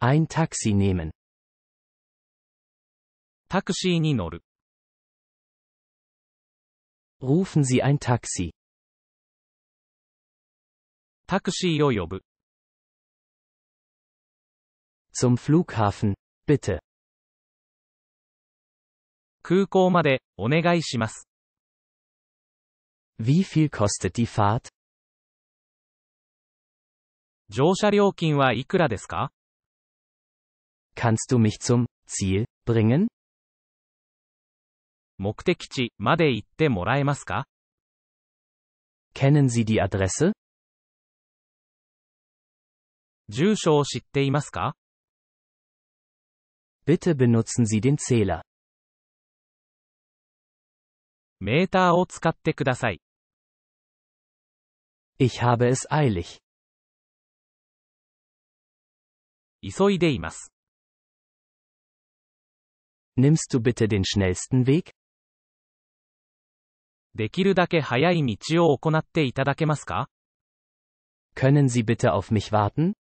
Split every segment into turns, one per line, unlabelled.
Ein Taxi nehmen. タクシーに乗る。Rufen Sie ein Taxi. タクシーを呼ぶ。Zum Flughafen, bitte. 空港まで、お願いします。Wie viel kostet die Fahrt? 乗車料金はいくらですか Kannst du mich zum Ziel bringen? 目的地まで行ってもらえますか Kennen Sie die Adresse? 住所を知っていますか Bitte benutzen Sie den Zähler. メーターを使ってください。Ich habe es eilig. 急いでいます。Nimmst du bitte den schnellsten Weg? できるだけ早い道
を行っていただけますか
Können Sie bitte auf mich warten?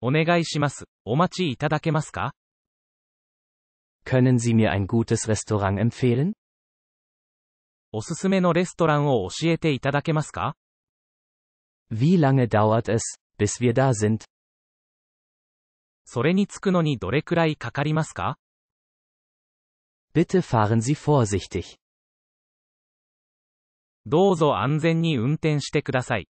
お願いします。お待ちいただけますか
Können Sie mir ein gutes Restaurant empfehlen? おすすめの
レストランを教えていただけますか Wie lange dauert es, bis
wir da sind? それに着くのにどれくらいかかりますか Bitte fahren Sie vorsichtig. どうぞ安全に運転してください。